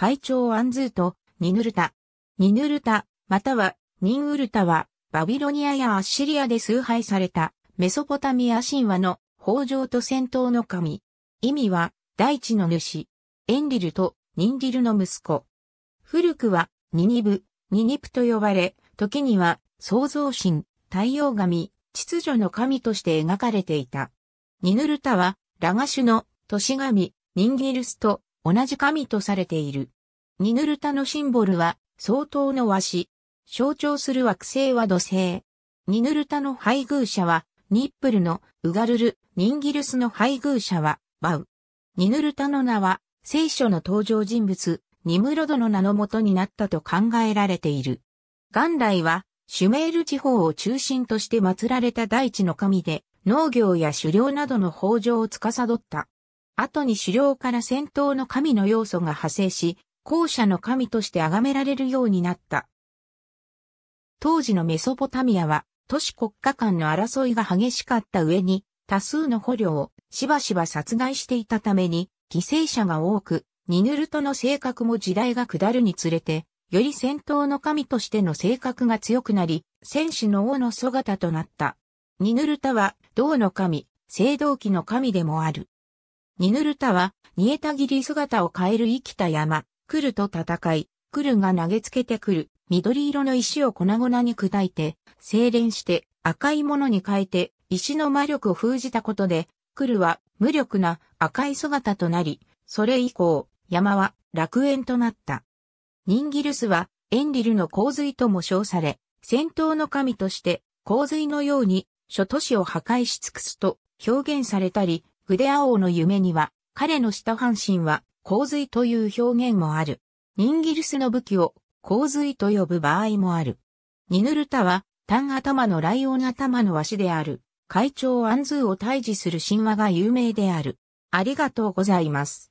会長アンズーとニヌルタ。ニヌルタ、またはニンウルタは、バビロニアやアッシリアで崇拝された、メソポタミア神話の豊穣と戦闘の神。意味は、大地の主。エンリルとニンディルの息子。古くは、ニニブ、ニニプと呼ばれ、時には、創造神、太陽神、秩序の神として描かれていた。ニヌルタは、ラガシュの都市神、ニンギルスと同じ神とされている。ニヌルタのシンボルは、相当の和紙。象徴する惑星は土星。ニヌルタの配偶者は、ニップルのウガルル、ニンギルスの配偶者は、バウ。ニヌルタの名は、聖書の登場人物、ニムロドの名のもとになったと考えられている。元来は、シュメール地方を中心として祀られた大地の神で、農業や狩猟などの豊穣を司った後に狩猟から戦闘の神の要素が派生し、後者の神として崇められるようになった。当時のメソポタミアは、都市国家間の争いが激しかった上に、多数の捕虜をしばしば殺害していたために、犠牲者が多く、ニヌルトの性格も時代が下るにつれて、より戦闘の神としての性格が強くなり、戦士の王の姿となった。ニヌルタは、銅の神、青銅器の神でもある。ニヌルタは、煮えたぎり姿を変える生きた山、来ると戦い、来るが投げつけてくる、緑色の石を粉々に砕いて、精錬して赤いものに変えて、石の魔力を封じたことで、来るは無力な赤い姿となり、それ以降、山は楽園となった。ニンギルスは、エンリルの洪水とも称され、戦闘の神として、洪水のように、諸都市を破壊し尽くすと表現されたり、筆青ア王の夢には、彼の下半身は洪水という表現もある。ニンギルスの武器を洪水と呼ぶ場合もある。ニヌルタは、単頭のライオン頭の足である、会長アンズーを退治する神話が有名である。ありがとうございます。